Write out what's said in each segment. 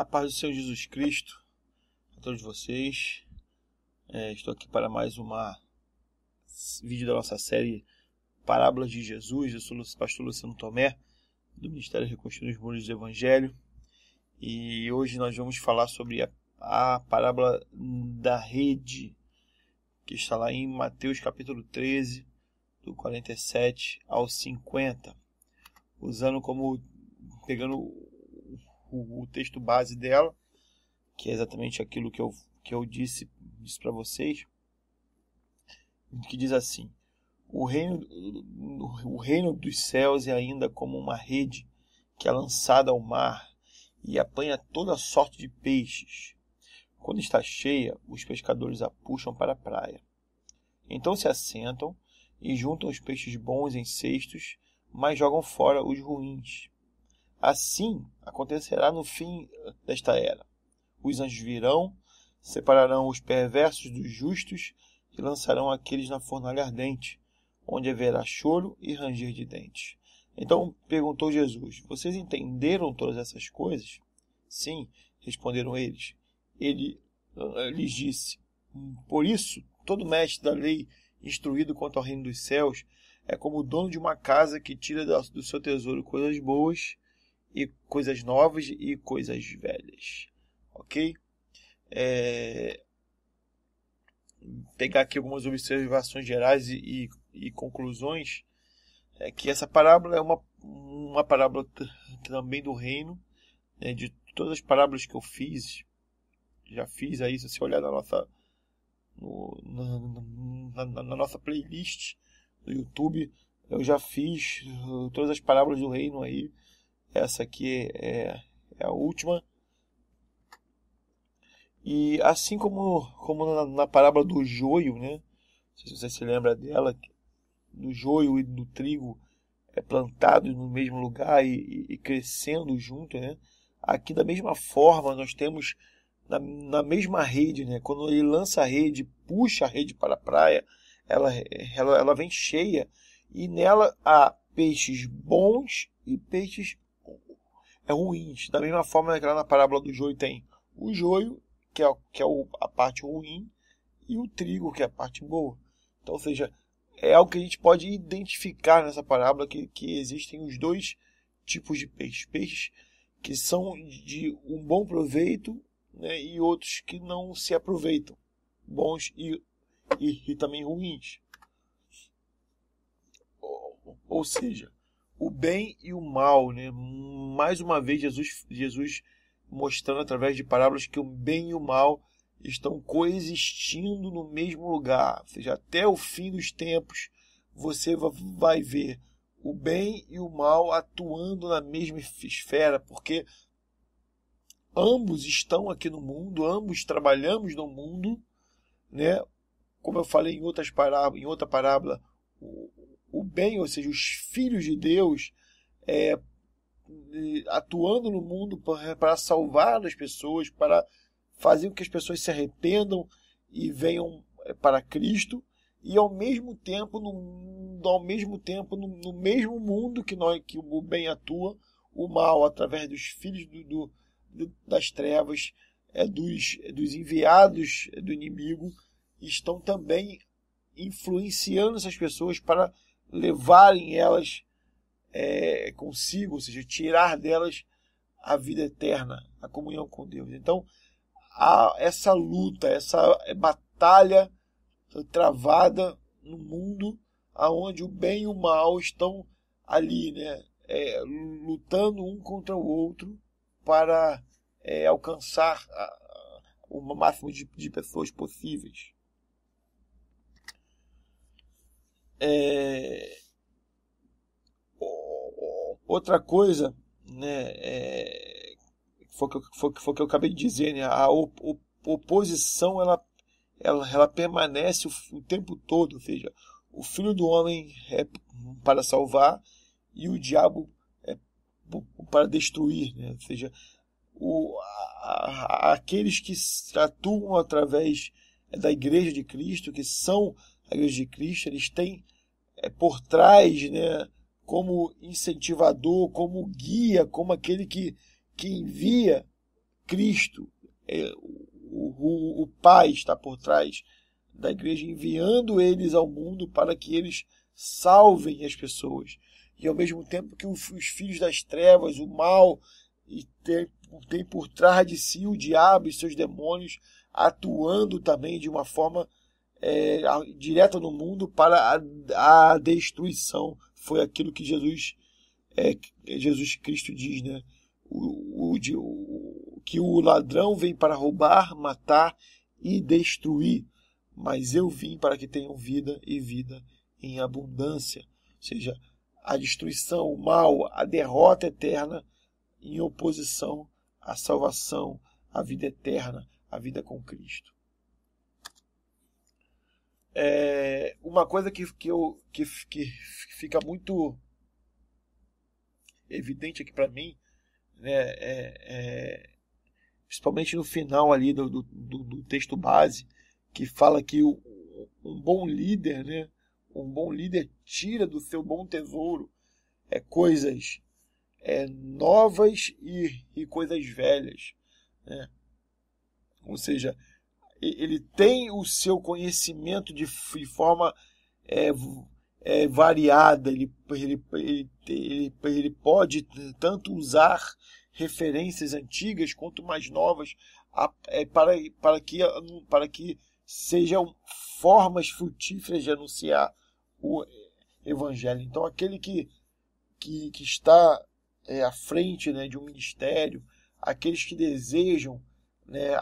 A paz do Senhor Jesus Cristo a todos vocês. É, estou aqui para mais uma vídeo da nossa série Parábolas de Jesus. Eu sou o pastor Luciano Tomé, do Ministério Reconstruindo os Muros do Evangelho. E hoje nós vamos falar sobre a, a parábola da rede, que está lá em Mateus capítulo 13, do 47 ao 50. Usando como. pegando o, o texto base dela, que é exatamente aquilo que eu, que eu disse, disse para vocês, que diz assim: o reino, o reino dos céus é ainda como uma rede que é lançada ao mar e apanha toda sorte de peixes. Quando está cheia, os pescadores a puxam para a praia. Então se assentam e juntam os peixes bons em cestos, mas jogam fora os ruins. Assim acontecerá no fim desta era. Os anjos virão, separarão os perversos dos justos e lançarão aqueles na fornalha ardente, onde haverá choro e ranger de dentes. Então perguntou Jesus: Vocês entenderam todas essas coisas? Sim, responderam eles. Ele ah, lhes disse: Por isso, todo mestre da lei instruído quanto ao reino dos céus é como o dono de uma casa que tira do seu tesouro coisas boas e coisas novas e coisas velhas, ok? É... Pegar aqui algumas observações gerais e, e, e conclusões é que essa parábola é uma, uma parábola também do reino, né, de todas as parábolas que eu fiz, já fiz aí, se você olhar na nossa, no, na, na, na, nossa playlist do YouTube, eu já fiz uh, todas as parábolas do reino aí, essa aqui é, é a última. E assim como, como na, na parábola do joio, né? se você se lembra dela, do joio e do trigo é, plantado no mesmo lugar e, e, crescendo junto, né? Aqui da mesma forma nós temos na, na, mesma rede, né? Quando ele lança a rede, puxa a rede para a praia, ela, ela, ela vem cheia e nela há peixes bons e peixes é ruins. Da mesma forma que lá na parábola do joio tem o joio, que é, que é a parte ruim, e o trigo, que é a parte boa. Então, ou seja, é algo que a gente pode identificar nessa parábola que, que existem os dois tipos de peixes. Peixes que são de um bom proveito né, e outros que não se aproveitam, bons e, e, e também ruins. Ou, ou seja, o bem e o mal. Né? Mais uma vez, Jesus, Jesus mostrando através de parábolas que o bem e o mal estão coexistindo no mesmo lugar. Ou seja, até o fim dos tempos, você vai ver o bem e o mal atuando na mesma esfera, porque ambos estão aqui no mundo, ambos trabalhamos no mundo, né? Como eu falei em outras parábolas, em outra parábola, o, o bem, ou seja, os filhos de Deus é, atuando no mundo para salvar as pessoas, para fazer com que as pessoas se arrependam e venham é, para Cristo e ao mesmo tempo no, ao mesmo tempo no, no mesmo mundo que nós que o bem atua o mal através dos filhos do, do, das trevas é dos, dos enviados do inimigo estão também influenciando essas pessoas para levarem elas é, consigo, ou seja, tirar delas a vida eterna, a comunhão com Deus. Então, a, essa luta, essa batalha travada no mundo aonde o bem e o mal estão ali, né, é, lutando um contra o outro para é, alcançar a, a, o máximo de, de pessoas possíveis. É... Outra coisa, né, é... foi o que, foi, que eu acabei de dizer, né, a oposição ela, ela, ela permanece o, o tempo todo, ou seja, o filho do homem é para salvar e o diabo é para destruir, né? ou seja, o, a, a, aqueles que atuam através da Igreja de Cristo, que são a Igreja de Cristo, eles têm é, por trás, né, como incentivador, como guia, como aquele que, que envia Cristo. É, o, o, o Pai está por trás da Igreja, enviando eles ao mundo para que eles salvem as pessoas. E ao mesmo tempo que os, os filhos das trevas, o mal, e tem, tem por trás de si o diabo e seus demônios atuando também de uma forma é, direta no mundo para a, a, destruição. Foi aquilo que Jesus, é, Jesus Cristo diz, né? O, o, o, que o ladrão vem para roubar, matar e destruir. Mas eu vim para que tenham vida e vida em abundância. Ou seja, a destruição, o mal, a derrota eterna em oposição à salvação, à vida eterna, à vida com Cristo é, uma coisa que, que, eu, que, que fica muito evidente aqui para mim, né, é, é, principalmente no final ali do, do, do, texto base, que fala que o, um bom líder, né, um bom líder tira do seu bom tesouro é, coisas é, novas e, e coisas velhas. Né? Ou seja, ele tem o seu conhecimento de, de forma é, é, variada, ele, ele, ele, ele, ele pode tanto usar referências antigas quanto mais novas a, é, para, para, que, para que sejam formas frutíferas de anunciar o evangelho. Então, aquele que, que, que está é, à frente né, de um ministério, aqueles que desejam né,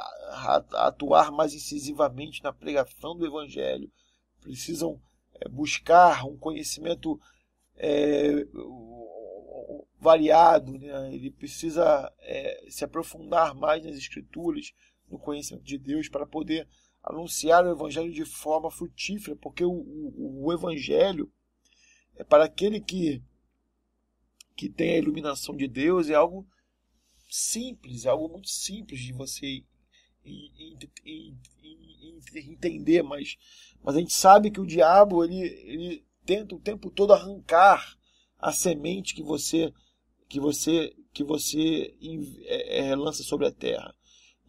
atuar mais incisivamente na pregação do Evangelho, precisam é, buscar um conhecimento é, variado, né? ele precisa é, se aprofundar mais nas Escrituras, no conhecimento de Deus, para poder anunciar o Evangelho de forma frutífera, porque o, o, o Evangelho, é para aquele que, que tem a iluminação de Deus, é algo simples, é algo muito simples de você entender, mas, mas a gente sabe que o diabo ele, ele tenta o tempo todo arrancar a semente que você que você que você é, é, lança sobre a terra.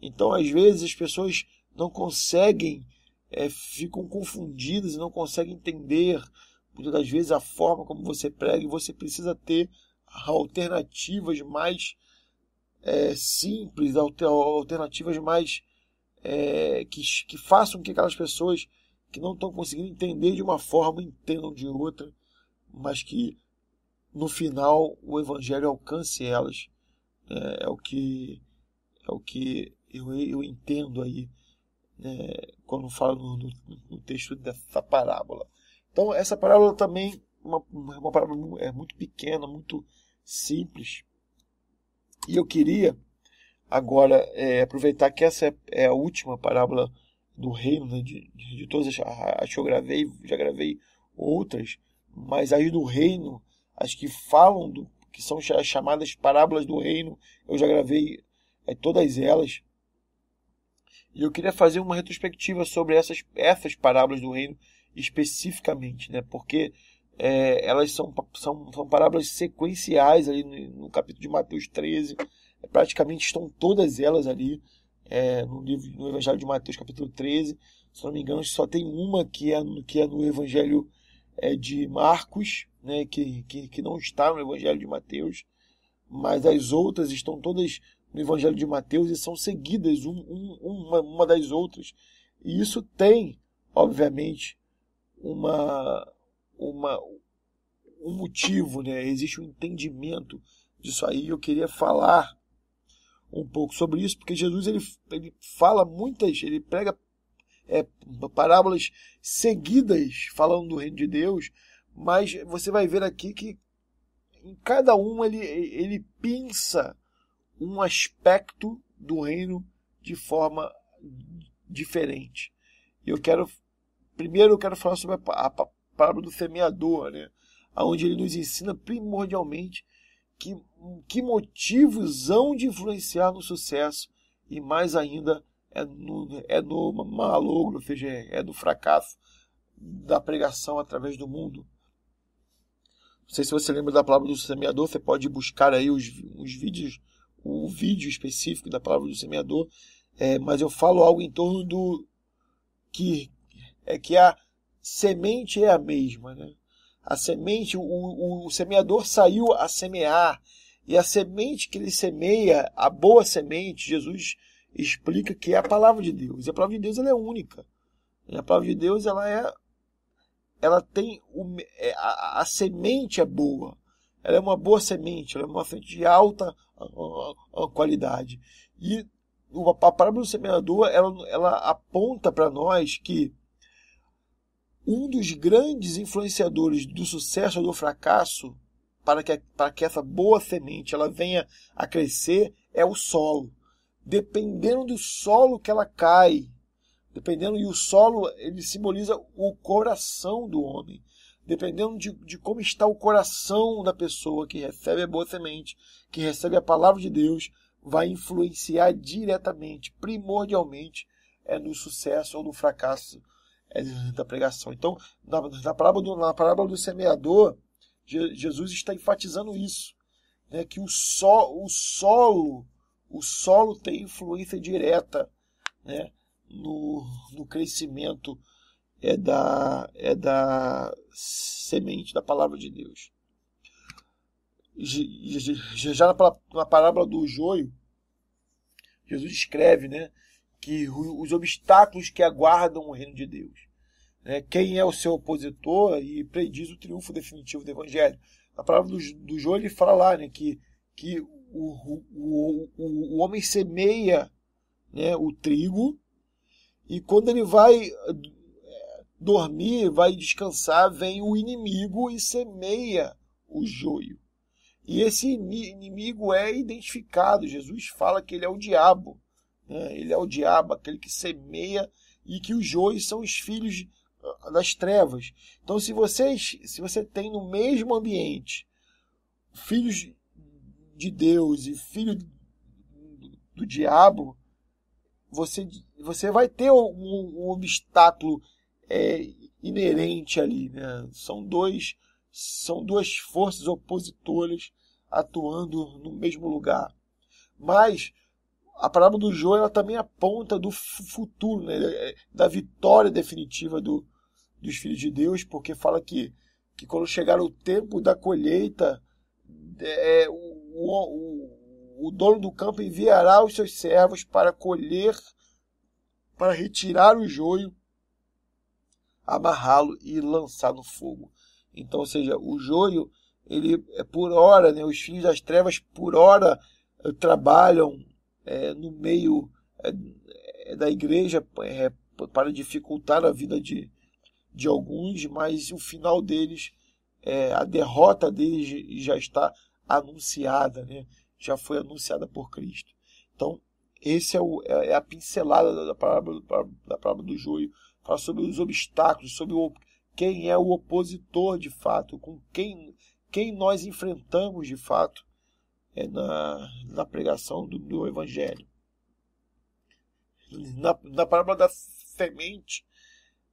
Então, às vezes as pessoas não conseguem, é, ficam confundidas, e não conseguem entender muitas das vezes a forma como você prega e você precisa ter alternativas mais é, simples, alternativas mais é, que, que façam que aquelas pessoas que não estão conseguindo entender de uma forma entendam de outra, mas que no final o evangelho alcance elas. É, é o que é o que eu, eu entendo aí né, quando falo no, no, no, texto dessa parábola. Então essa parábola também uma, uma parábola é muito pequena, muito simples, e eu queria agora é, aproveitar que essa é, é, a última parábola do reino, né, de, de, de, todas as, que eu gravei, já gravei outras, mas as do reino, as que falam do que são as chamadas parábolas do reino, eu já gravei é, todas elas. E eu queria fazer uma retrospectiva sobre essas, essas parábolas do reino especificamente, né? Porque é, elas são, são, são parábolas sequenciais ali no, no, capítulo de Mateus 13. É, praticamente estão todas elas ali é, no livro no Evangelho de Mateus, capítulo 13. Se não me engano, só tem uma que é, que é no Evangelho é, de Marcos, né, que, que, que não está no Evangelho de Mateus, mas as outras estão todas no Evangelho de Mateus e são seguidas um, um, uma, uma das outras. E isso tem, obviamente, uma, uma, um motivo, né? existe um entendimento disso aí. Eu queria falar um pouco sobre isso, porque Jesus ele, ele fala muitas, ele prega é, parábolas seguidas falando do reino de Deus, mas você vai ver aqui que em cada uma ele, ele pinça um aspecto do reino de forma diferente. Eu quero primeiro eu quero falar sobre a, a, parábola do semeador, né? onde ele nos ensina primordialmente que, que motivos hão de influenciar no sucesso e mais ainda é no, é no malogro, ou seja, é do fracasso da pregação através do mundo. Não sei se você lembra da palavra do semeador, você pode buscar aí os, os vídeos, o vídeo específico da palavra do semeador, é, mas eu falo algo em torno do que é que a semente é a mesma, né? A semente, o, o, o semeador saiu a semear, e a semente que ele semeia, a boa semente, Jesus explica que é a palavra de Deus. E a palavra de Deus ela é única. E a palavra de Deus ela é ela tem é, a, a, semente é boa, ela é uma boa semente, ela é uma semente de alta qualidade. E a parábola do semeador ela, ela aponta para nós que um dos grandes influenciadores do sucesso ou do fracasso para que, para que essa boa semente ela venha a crescer é o solo. Dependendo do solo que ela cai, dependendo e o solo ele simboliza o coração do homem. Dependendo de, de como está o coração da pessoa que recebe a boa semente, que recebe a palavra de Deus, vai influenciar diretamente, primordialmente, é no sucesso ou no fracasso é da pregação. Então, na, na, parábola, do, na parábola do semeador, Jesus está enfatizando isso, né? que o, so, o solo o solo tem influência direta né? no, no crescimento é da, é da semente da palavra de Deus. Já na parábola do joio, Jesus escreve, né? que os obstáculos que aguardam o reino de Deus. Né? Quem é o seu opositor e prediz o triunfo definitivo do Evangelho. A palavra do, do João ele fala lá né, que, que o, o, o, o homem semeia né, o trigo e quando ele vai eh, dormir, vai descansar, vem o inimigo e semeia o joio. E esse inimigo é identificado. Jesus fala que ele é o diabo. Né? Ele é o diabo, aquele que semeia e que os joios são os filhos ah, das trevas. Então, se vocês, se você tem no mesmo ambiente filhos de Deus e filho do diabo, você, você vai ter um, um obstáculo é, inerente ali, né? São dois, são duas forças opositoras atuando no mesmo lugar. Mas a palavra do joio ela também aponta do futuro, né? É, da vitória definitiva do, dos filhos de Deus, porque fala que, que quando chegar o tempo da colheita, é, é o, o, o dono do campo enviará os seus servos para colher, para retirar o joio, amarrá-lo e lançar no fogo. Então, ou seja, o joio, ele é por hora, né? os filhos das trevas por hora eh, trabalham é, no meio é, é, da igreja é, para dificultar a vida de, de alguns, mas o final deles, é, a derrota deles já está anunciada, né? já foi anunciada por Cristo. Então, esse é, o, é, é a pincelada da parábola, da parábola do joio. Fala sobre os obstáculos, sobre o, quem é o opositor de fato, com quem, quem nós enfrentamos de fato é na, na pregação do, do Evangelho. Na, na parábola da semente,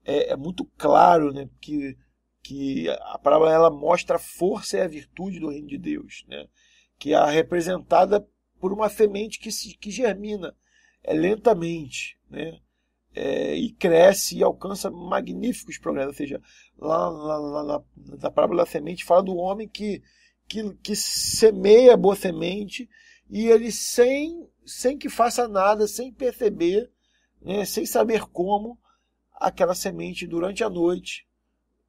é, é, muito claro né, que, que a parábola ela mostra a força e a virtude do reino de Deus, né, que é representada por uma semente que, se, que germina é, lentamente né, é, e cresce e alcança magníficos progressos. Ou seja, lá, lá, lá, na, na parábola da semente fala do homem que que, que semeia boa semente e ele sem, sem que faça nada, sem perceber, né, sem saber como, aquela semente durante a noite,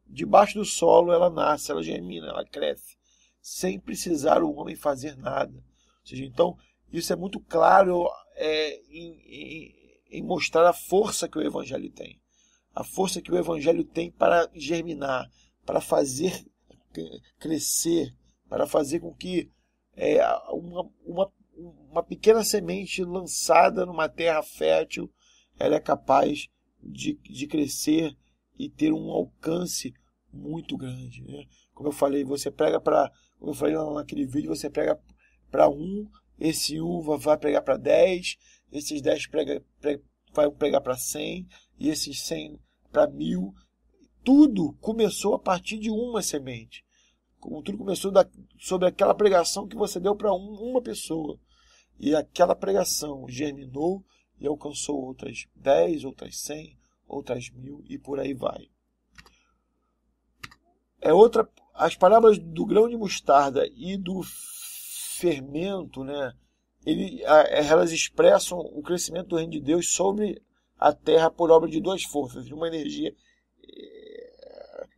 debaixo do solo, ela nasce, ela germina, ela cresce, sem precisar o homem fazer nada. Ou seja, então, isso é muito claro é, em, em, em mostrar a força que o evangelho tem. A força que o evangelho tem para germinar, para fazer crescer, para fazer com que é, uma, uma, uma pequena semente lançada numa terra fértil ela é capaz de, de crescer e ter um alcance muito grande. Né? Como eu falei, você prega para. Como eu falei naquele vídeo, você prega para um, esse uva vai pregar para dez, esses dez prega, vai pregar para cem e esses cem para mil. Tudo começou a partir de uma semente tudo começou da, sobre aquela pregação que você deu para um, uma pessoa. E aquela pregação germinou e alcançou outras 10, outras 100, outras mil e por aí vai. É outra, as parábolas do grão de mostarda e do fermento, né? Ele, elas expressam o crescimento do reino de Deus sobre a terra por obra de duas forças, de uma energia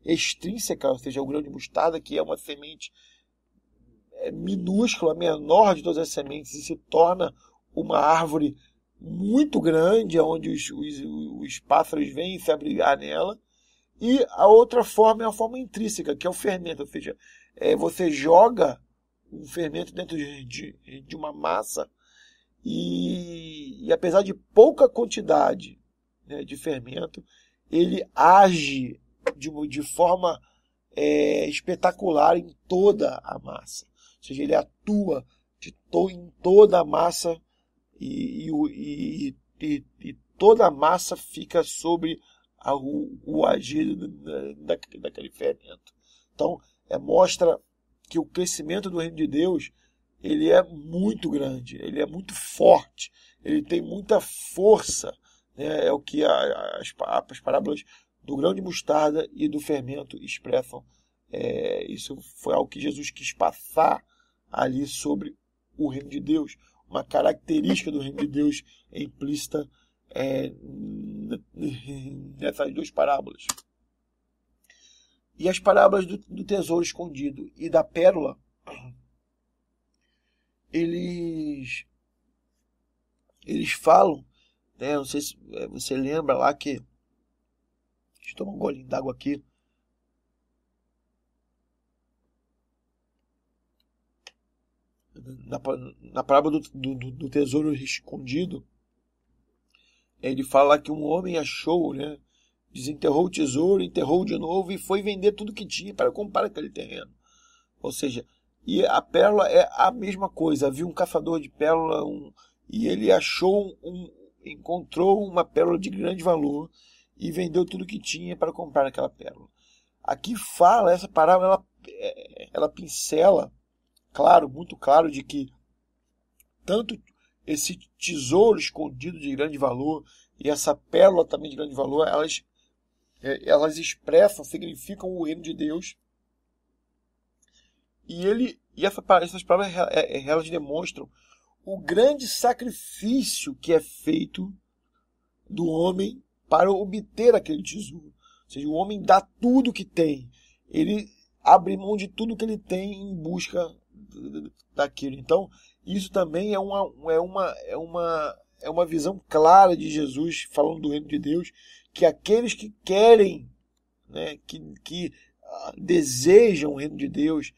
extrínseca, ou seja, o grão de mostarda, que é uma semente é minúscula, menor de todas as sementes, e se torna uma árvore muito grande, onde os, os, os pássaros vêm se abrigar nela. E a outra forma é a forma intrínseca, que é o fermento, ou seja, é, você joga um fermento dentro de, de, de uma massa e, e, apesar de pouca quantidade né, de fermento, ele age de, de forma é, espetacular em toda a massa. Ou seja, ele atua to, em toda a massa e, e, e, e, toda a massa fica sobre a, o, o, agir da, daquele fermento. Então, é, mostra que o crescimento do reino de Deus ele é muito grande, ele é muito forte, ele tem muita força. Né? É o que a, as, as parábolas do grão de mostarda e do fermento expressam. É, isso foi algo que Jesus quis passar ali sobre o reino de Deus, uma característica do reino de Deus é implícita é, nessas duas parábolas. E as parábolas do, do tesouro escondido e da pérola, eles eles falam, né, não sei se é, você lembra lá que Deixa eu tomar um golinho d'água aqui. Na, na parábola do, do, do tesouro escondido, ele fala que um homem achou, né? Desenterrou o tesouro, enterrou de novo e foi vender tudo que tinha para comprar aquele terreno. Ou seja, e a pérola é a mesma coisa. Havia um caçador de pérola um, e ele achou um, encontrou uma pérola de grande valor e vendeu tudo que tinha para comprar aquela pérola. Aqui fala, essa parábola, ela, é, ela pincela, claro, muito claro, de que tanto esse tesouro escondido de grande valor e essa pérola também de grande valor, elas, é, elas expressam, significam o reino de Deus. E ele e essas palavras é, elas demonstram o grande sacrifício que é feito do homem para obter aquele tesouro. Ou seja, o homem dá tudo que tem. Ele abre mão de tudo que ele tem em busca daquilo. Então, isso também é uma, é uma, é uma, é uma visão clara de Jesus falando do reino de Deus, que aqueles que querem, né, que, que ah, desejam o reino de Deus,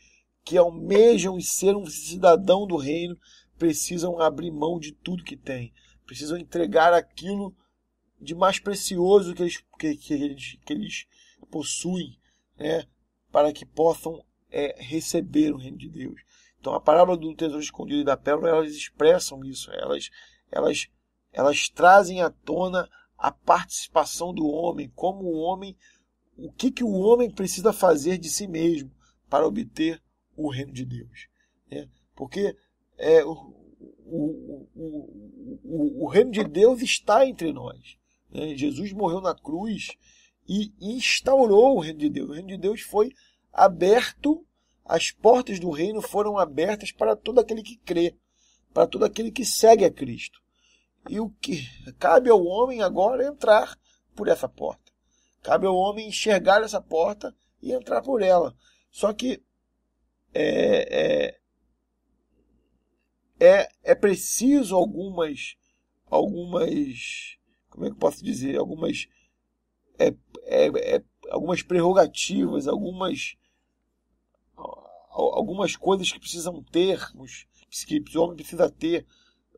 que almejam ser um cidadão do reino, precisam abrir mão de tudo que tem, precisam entregar aquilo de mais precioso que eles, que, que eles, que eles possuem, né, para que possam é, receber o reino de Deus. Então, a parábola do tesouro escondido e da pérola, elas expressam isso, né? elas, elas, elas trazem à tona a participação do homem, como o homem, o que, que o homem precisa fazer de si mesmo para obter o reino de Deus. Né? Porque é, o, o, o, o reino de Deus está entre nós. Né? Jesus morreu na cruz e instaurou o reino de Deus. O reino de Deus foi aberto, as portas do reino foram abertas para todo aquele que crê, para todo aquele que segue a Cristo. E o que cabe ao homem agora é entrar por essa porta. Cabe ao homem enxergar essa porta e entrar por ela. Só que é, é, é, é preciso algumas algumas como é que eu posso dizer, algumas, é, é, é, algumas prerrogativas, algumas, algumas coisas que precisam ter, que o homem precisa ter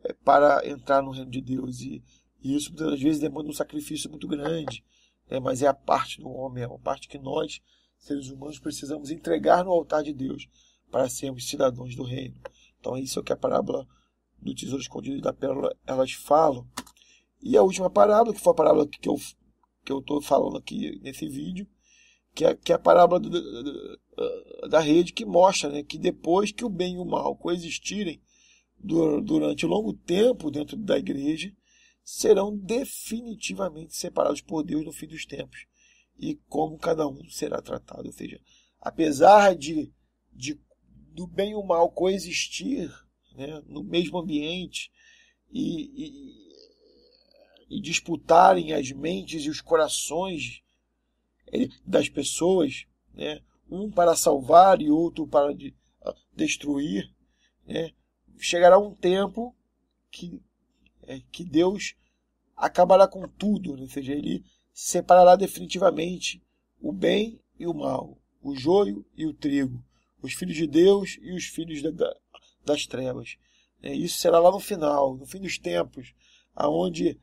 é, para entrar no reino de Deus. E, e isso muitas vezes demanda um sacrifício muito grande, né? mas é a parte do homem, é a parte que nós, seres humanos, precisamos entregar no altar de Deus para sermos cidadãos do reino. Então, é isso que a parábola do tesouro escondido e da pérola elas falam. E a última parábola, que foi a parábola que eu que eu estou falando aqui nesse vídeo, que é, que é a parábola do, da, ah, da rede que mostra né, que depois que o bem e o mal coexistirem durante longo tempo dentro da igreja, serão definitivamente separados por Deus no fim dos tempos e como cada um será tratado. Ou seja, apesar de, de do bem e o mal coexistir né, no mesmo ambiente e, e e disputarem as mentes e os corações eh, das pessoas, né? um para salvar e outro para ah, destruir, né? chegará um tempo que, é, que Deus acabará com tudo, né? ou seja, ele separará definitivamente o bem e o mal, o joio e o trigo, os filhos de Deus e os filhos da, das trevas. Né? Isso será lá no final, no fim dos tempos, aonde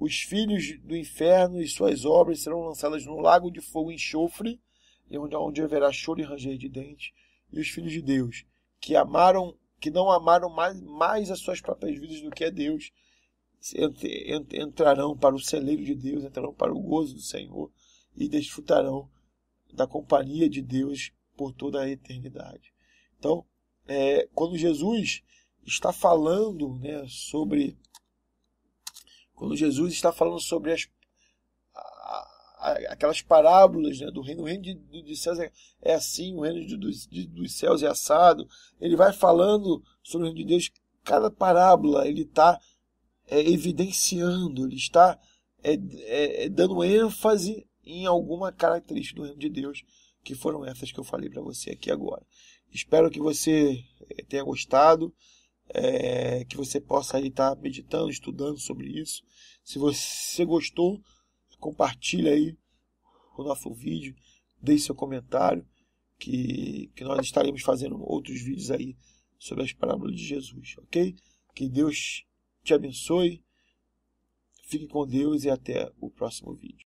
os filhos do inferno e suas obras serão lançadas no lago de fogo e onde, onde haverá choro e ranger de dentes. E os filhos de Deus, que amaram, que não amaram mais, mais as suas próprias vidas do que a Deus, entrarão para o celeiro de Deus, entrarão para o gozo do Senhor e desfrutarão da companhia de Deus por toda a eternidade. Então, é, quando Jesus está falando né, sobre quando Jesus está falando sobre as, aquelas parábolas né, do reino, o reino de, de céus é, é, assim, o reino de, de, dos céus é assado. Ele vai falando sobre o reino de Deus, cada parábola ele está é, evidenciando, ele está é, é, é, dando ênfase em alguma característica do reino de Deus, que foram essas que eu falei para você aqui agora. Espero que você é, tenha gostado é, que você possa estar tá meditando, estudando sobre isso. Se você gostou, compartilha aí o nosso vídeo, deixe seu comentário, que, que nós estaremos fazendo outros vídeos aí sobre as parábolas de Jesus, ok? Que Deus te abençoe, fique com Deus e até o próximo vídeo.